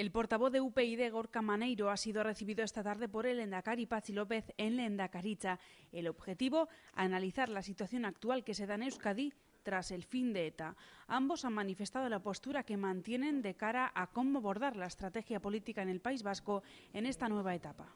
El portavoz de UPyD, Gorka Maneiro, ha sido recibido esta tarde por el Endacari Pachi López en Lendakariza. El objetivo, analizar la situación actual que se da en Euskadi tras el fin de ETA. Ambos han manifestado la postura que mantienen de cara a cómo abordar la estrategia política en el País Vasco en esta nueva etapa.